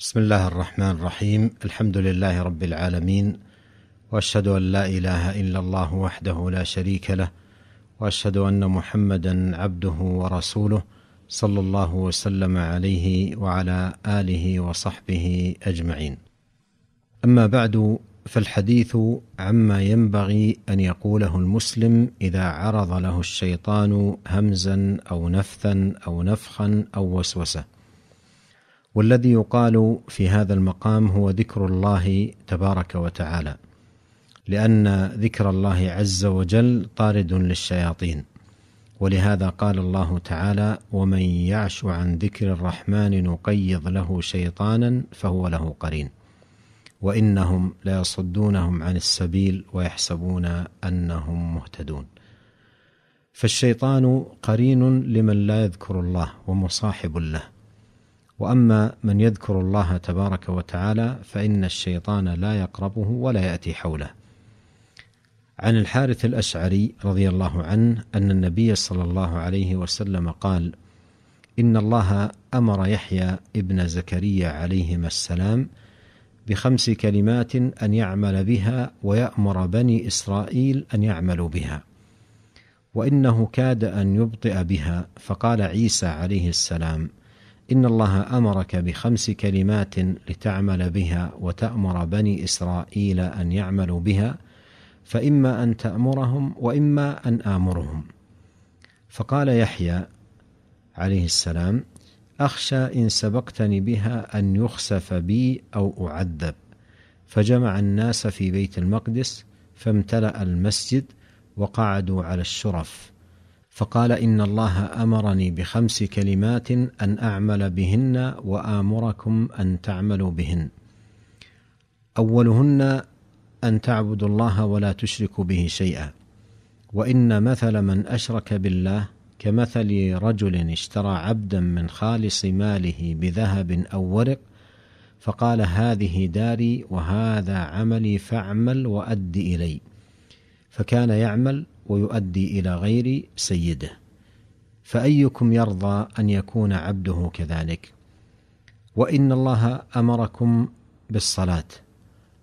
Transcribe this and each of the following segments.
بسم الله الرحمن الرحيم الحمد لله رب العالمين واشهد ان لا اله الا الله وحده لا شريك له واشهد ان محمدا عبده ورسوله صلى الله وسلم عليه وعلى اله وصحبه اجمعين اما بعد فالحديث عما ينبغي ان يقوله المسلم اذا عرض له الشيطان همزا او نفثا او نفخا او وسوسه والذي يقال في هذا المقام هو ذكر الله تبارك وتعالى لان ذكر الله عز وجل طارد للشياطين ولهذا قال الله تعالى ومن يعش عن ذكر الرحمن نقيض له شيطانا فهو له قرين وانهم ليصدونهم عن السبيل ويحسبون انهم مهتدون فالشيطان قرين لمن لا يذكر الله ومصاحب له واما من يذكر الله تبارك وتعالى فان الشيطان لا يقربه ولا ياتي حوله عن الحارث الاشعري رضي الله عنه ان النبي صلى الله عليه وسلم قال ان الله امر يحيى ابن زكريا عليهما السلام بخمس كلمات ان يعمل بها ويامر بني اسرائيل ان يعملوا بها وانه كاد ان يبطئ بها فقال عيسى عليه السلام ان الله امرك بخمس كلمات لتعمل بها وتامر بني اسرائيل ان يعملوا بها فاما ان تامرهم واما ان امرهم فقال يحيى عليه السلام اخشى ان سبقتني بها ان يخسف بي او اعذب فجمع الناس في بيت المقدس فامتلا المسجد وقعدوا على الشرف فقال ان الله امرني بخمس كلمات ان اعمل بهن وامركم ان تعملوا بهن اولهن ان تعبدوا الله ولا تشركوا به شيئا وان مثل من اشرك بالله كمثل رجل اشترى عبدا من خالص ماله بذهب او ورق فقال هذه داري وهذا عملي فاعمل واد الي فكان يعمل ويؤدي الى غير سيده فايكم يرضى ان يكون عبده كذلك وان الله امركم بالصلاه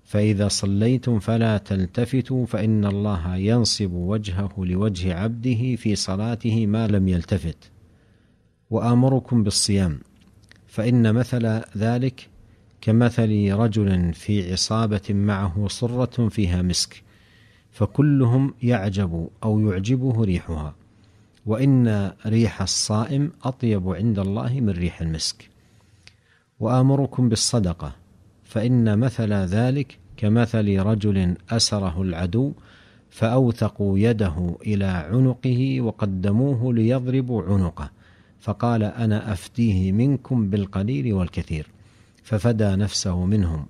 فاذا صليتم فلا تلتفتوا فان الله ينصب وجهه لوجه عبده في صلاته ما لم يلتفت وامركم بالصيام فان مثل ذلك كمثل رجل في عصابه معه صره فيها مسك فكلهم يعجب أو يعجبه ريحها وإن ريح الصائم أطيب عند الله من ريح المسك وآمركم بالصدقة فإن مثل ذلك كمثل رجل أسره العدو فأوثقوا يده إلى عنقه وقدموه ليضربوا عنقه فقال أنا أفديه منكم بالقليل والكثير ففدى نفسه منهم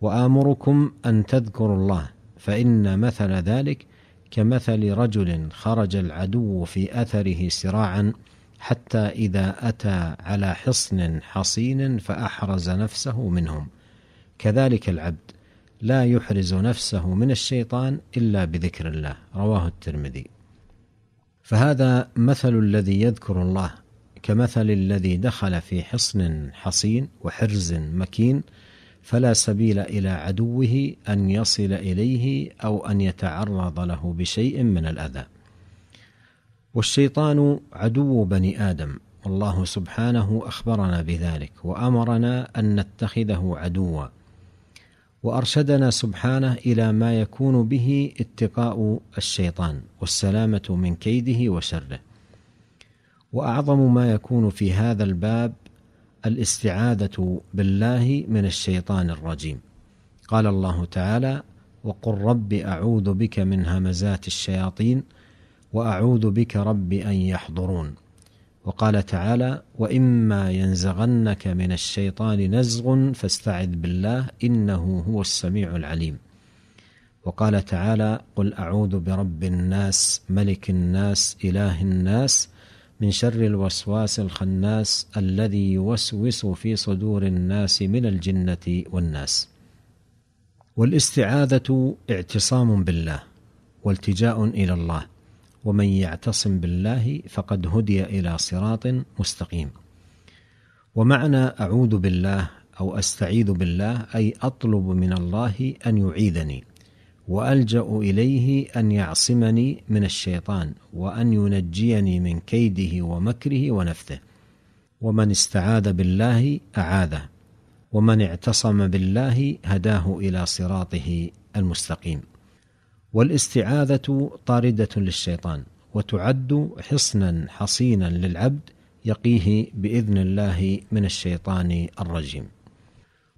وآمركم أن تذكروا الله فإن مثل ذلك كمثل رجل خرج العدو في أثره سراعا حتى إذا أتى على حصن حصين فأحرز نفسه منهم كذلك العبد لا يحرز نفسه من الشيطان إلا بذكر الله رواه الترمذي فهذا مثل الذي يذكر الله كمثل الذي دخل في حصن حصين وحرز مكين فلا سبيل الى عدوه ان يصل اليه او ان يتعرض له بشيء من الاذى والشيطان عدو بني ادم والله سبحانه اخبرنا بذلك وامرنا ان نتخذه عدوا وارشدنا سبحانه الى ما يكون به اتقاء الشيطان والسلامه من كيده وشره واعظم ما يكون في هذا الباب الاستعاذة بالله من الشيطان الرجيم قال الله تعالى وقل رب أعوذ بك من همزات الشياطين وأعوذ بك رب أن يحضرون وقال تعالى وإما ينزغنك من الشيطان نزغ فاستعذ بالله إنه هو السميع العليم وقال تعالى قل أعوذ برب الناس ملك الناس إله الناس من شر الوسواس الخناس الذي يوسوس في صدور الناس من الجنه والناس والاستعاذه اعتصام بالله والتجاء الى الله ومن يعتصم بالله فقد هدي الى صراط مستقيم ومعنى اعوذ بالله او استعيذ بالله اي اطلب من الله ان يعيذني والجا اليه ان يعصمني من الشيطان وان ينجيني من كيده ومكره ونفثه ومن استعاذ بالله اعاذه ومن اعتصم بالله هداه الى صراطه المستقيم والاستعاذه طارده للشيطان وتعد حصنا حصينا للعبد يقيه باذن الله من الشيطان الرجيم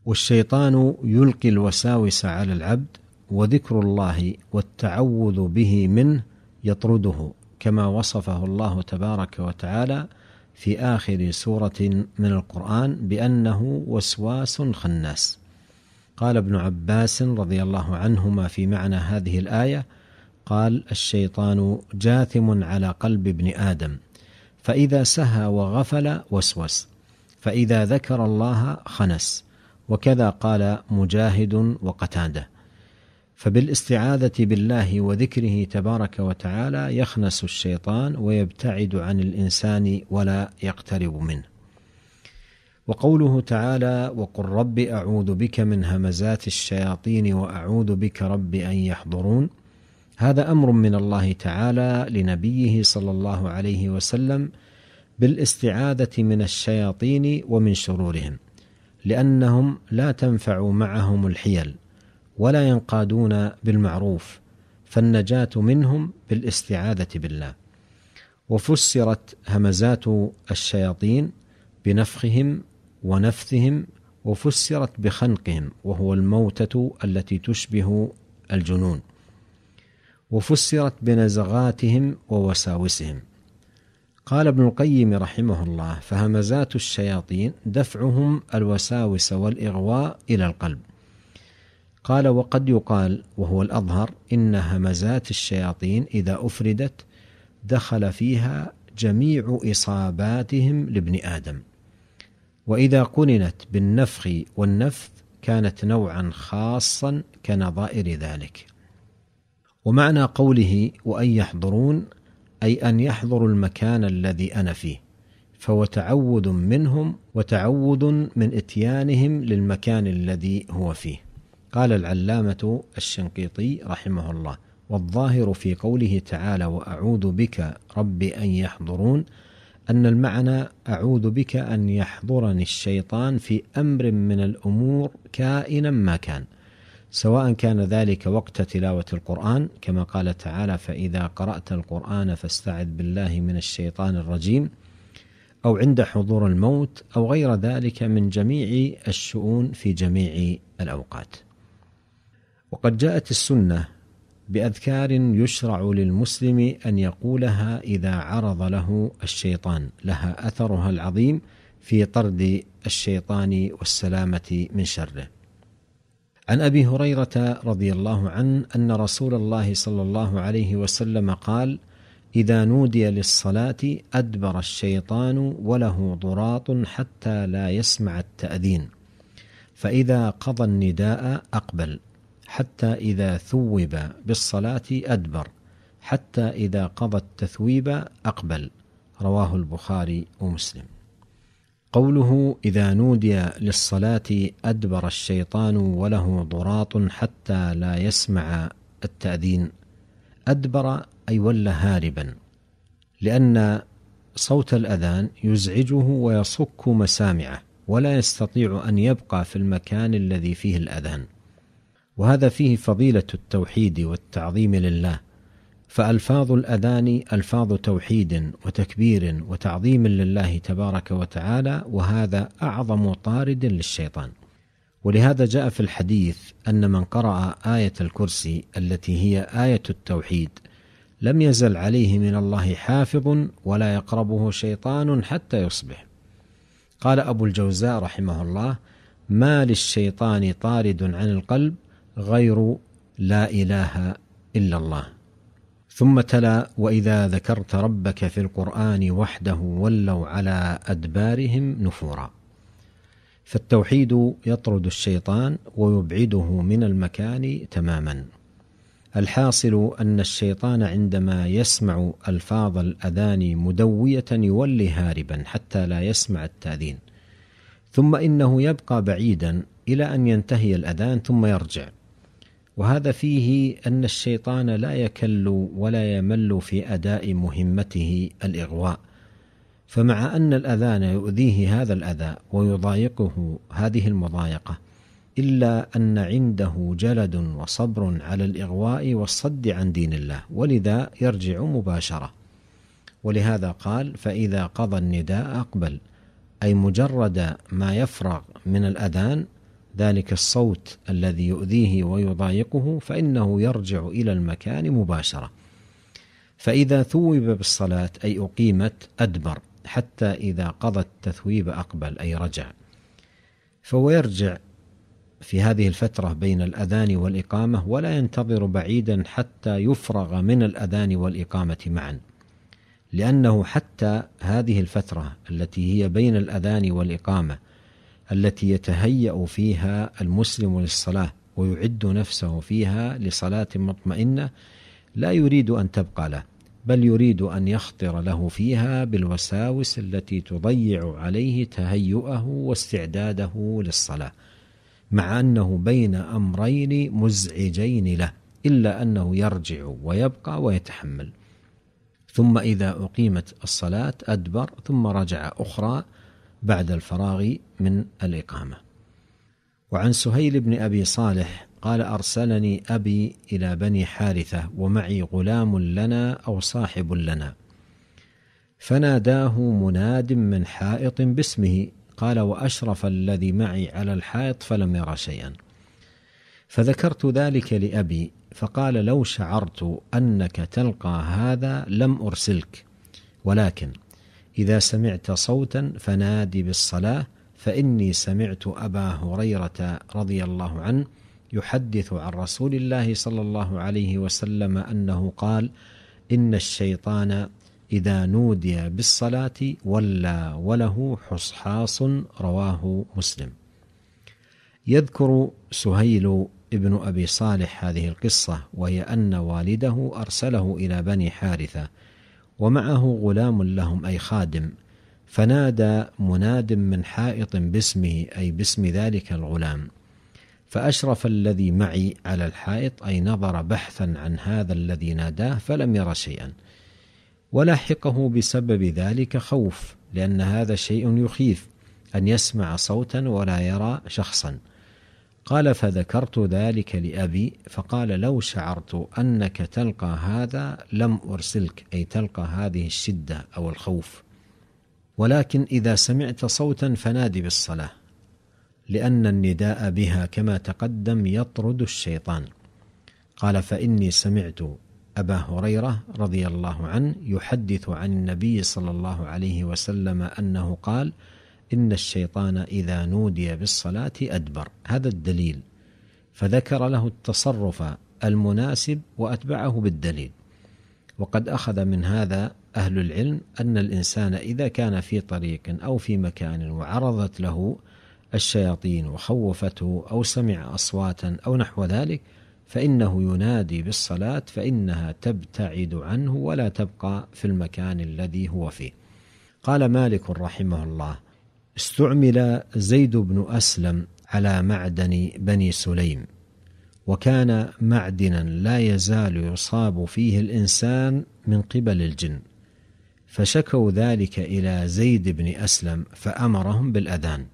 والشيطان يلقي الوساوس على العبد وذكر الله والتعوذ به منه يطرده كما وصفه الله تبارك وتعالى في اخر سوره من القران بانه وسواس خناس قال ابن عباس رضي الله عنهما في معنى هذه الايه قال الشيطان جاثم على قلب ابن ادم فاذا سهى وغفل وسوس فاذا ذكر الله خنس وكذا قال مجاهد وقتاده فبالاستعاذة بالله وذكره تبارك وتعالى يخنس الشيطان ويبتعد عن الإنسان ولا يقترب منه. وقوله تعالى: "وقل رب أعوذ بك من همزات الشياطين وأعوذ بك رب أن يحضرون" هذا أمر من الله تعالى لنبيه صلى الله عليه وسلم بالاستعاذة من الشياطين ومن شرورهم، لأنهم لا تنفع معهم الحيل ولا ينقادون بالمعروف فالنجاة منهم بالاستعاذة بالله وفسرت همزات الشياطين بنفخهم ونفثهم وفسرت بخنقهم وهو الموتة التي تشبه الجنون وفسرت بنزغاتهم ووساوسهم قال ابن القيم رحمه الله فهمزات الشياطين دفعهم الوساوس والاغواء الى القلب قال وقد يقال وهو الأظهر إن همزات الشياطين إذا أفردت دخل فيها جميع إصاباتهم لابن آدم وإذا قننت بالنفخ والنفث كانت نوعا خاصا كنظائر ذلك ومعنى قوله وأن يحضرون أي أن يحضروا المكان الذي أنا فيه فهو تعود منهم وتعود من إتيانهم للمكان الذي هو فيه قال العلامة الشنقيطي رحمه الله والظاهر في قوله تعالى وأعوذ بك رب أن يحضرون أن المعنى أعوذ بك أن يحضرني الشيطان في أمر من الأمور كائنا ما كان سواء كان ذلك وقت تلاوة القرآن كما قال تعالى فإذا قرأت القرآن فاستعذ بالله من الشيطان الرجيم أو عند حضور الموت أو غير ذلك من جميع الشؤون في جميع الأوقات وقد جاءت السنه باذكار يشرع للمسلم ان يقولها اذا عرض له الشيطان لها اثرها العظيم في طرد الشيطان والسلامه من شره عن ابي هريره رضي الله عنه ان رسول الله صلى الله عليه وسلم قال اذا نودي للصلاه ادبر الشيطان وله ضراط حتى لا يسمع التاذين فاذا قضى النداء اقبل حتى إذا ثوب بالصلاة أدبر حتى إذا قضى التثويب أقبل رواه البخاري ومسلم قوله إذا نودي للصلاة أدبر الشيطان وله ضراط حتى لا يسمع التأذين أدبر أي ولى هاربا لأن صوت الأذان يزعجه ويصك مسامعه ولا يستطيع أن يبقى في المكان الذي فيه الأذان وهذا فيه فضيله التوحيد والتعظيم لله فالفاظ الاذان الفاظ توحيد وتكبير وتعظيم لله تبارك وتعالى وهذا اعظم طارد للشيطان ولهذا جاء في الحديث ان من قرا ايه الكرسي التي هي ايه التوحيد لم يزل عليه من الله حافظ ولا يقربه شيطان حتى يصبح قال ابو الجوزاء رحمه الله ما للشيطان طارد عن القلب غير لا اله الا الله ثم تلا واذا ذكرت ربك في القران وحده ولوا على ادبارهم نفورا فالتوحيد يطرد الشيطان ويبعده من المكان تماما الحاصل ان الشيطان عندما يسمع الفاظ الاذان مدويه يولي هاربا حتى لا يسمع التاذين ثم انه يبقى بعيدا الى ان ينتهي الاذان ثم يرجع وهذا فيه ان الشيطان لا يكل ولا يمل في اداء مهمته الاغواء فمع ان الاذان يؤذيه هذا الاذى ويضايقه هذه المضايقه الا ان عنده جلد وصبر على الاغواء والصد عن دين الله ولذا يرجع مباشره ولهذا قال فاذا قضى النداء اقبل اي مجرد ما يفرغ من الاذان ذلك الصوت الذي يؤذيه ويضايقه فانه يرجع الى المكان مباشره فاذا ثوب بالصلاه اي اقيمت ادبر حتى اذا قضى التثويب اقبل اي رجع فهو يرجع في هذه الفتره بين الاذان والاقامه ولا ينتظر بعيدا حتى يفرغ من الاذان والاقامه معا لانه حتى هذه الفتره التي هي بين الاذان والاقامه التي يتهيأ فيها المسلم للصلاة ويعد نفسه فيها لصلاة مطمئنة لا يريد أن تبقى له بل يريد أن يخطر له فيها بالوساوس التي تضيع عليه تهيئه واستعداده للصلاة مع أنه بين أمرين مزعجين له إلا أنه يرجع ويبقى ويتحمل ثم إذا أقيمت الصلاة أدبر ثم رجع أخرى بعد الفراغ من الإقامة. وعن سهيل بن أبي صالح قال أرسلني أبي إلى بني حارثة ومعي غلام لنا أو صاحب لنا. فناداه مناد من حائط باسمه قال واشرف الذي معي على الحائط فلم يرى شيئا فذكرت ذلك لابي فقال لو شعرت انك تلقى هذا لم ارسلك ولكن إذا سمعت صوتا فنادي بالصلاة فإني سمعت أبا هريرة رضي الله عنه يحدث عن رسول الله صلى الله عليه وسلم أنه قال: إن الشيطان إذا نودي بالصلاة ولى وله حصحاص رواه مسلم. يذكر سهيل ابن أبي صالح هذه القصة وهي أن والده أرسله إلى بني حارثة ومعه غلام لهم أي خادم فنادى مناد من حائط باسمه أي باسم ذلك الغلام فأشرف الذي معي على الحائط أي نظر بحثا عن هذا الذي ناداه فلم ير شيئا ولاحقه بسبب ذلك خوف لأن هذا شيء يخيف أن يسمع صوتا ولا يرى شخصا قال فذكرت ذلك لأبي فقال لو شعرت أنك تلقى هذا لم أرسلك أي تلقى هذه الشدة أو الخوف ولكن إذا سمعت صوتا فنادي بالصلاة لأن النداء بها كما تقدم يطرد الشيطان قال فإني سمعت أبا هريرة رضي الله عنه يحدث عن النبي صلى الله عليه وسلم أنه قال: إن الشيطان إذا نودي بالصلاة أدبر هذا الدليل فذكر له التصرف المناسب وأتبعه بالدليل وقد أخذ من هذا أهل العلم أن الإنسان إذا كان في طريق أو في مكان وعرضت له الشياطين وخوفته أو سمع أصواتا أو نحو ذلك فإنه ينادي بالصلاة فإنها تبتعد عنه ولا تبقى في المكان الذي هو فيه. قال مالك رحمه الله: استعمل زيد بن اسلم على معدن بني سليم وكان معدنا لا يزال يصاب فيه الانسان من قبل الجن فشكوا ذلك الى زيد بن اسلم فامرهم بالاذان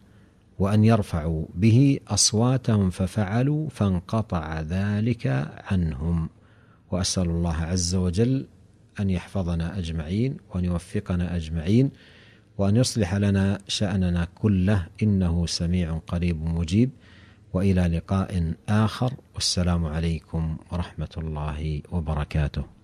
وان يرفعوا به اصواتهم ففعلوا فانقطع ذلك عنهم واسال الله عز وجل ان يحفظنا اجمعين وان يوفقنا اجمعين وأن يصلح لنا شأننا كله إنه سميع قريب مجيب وإلى لقاء آخر والسلام عليكم ورحمة الله وبركاته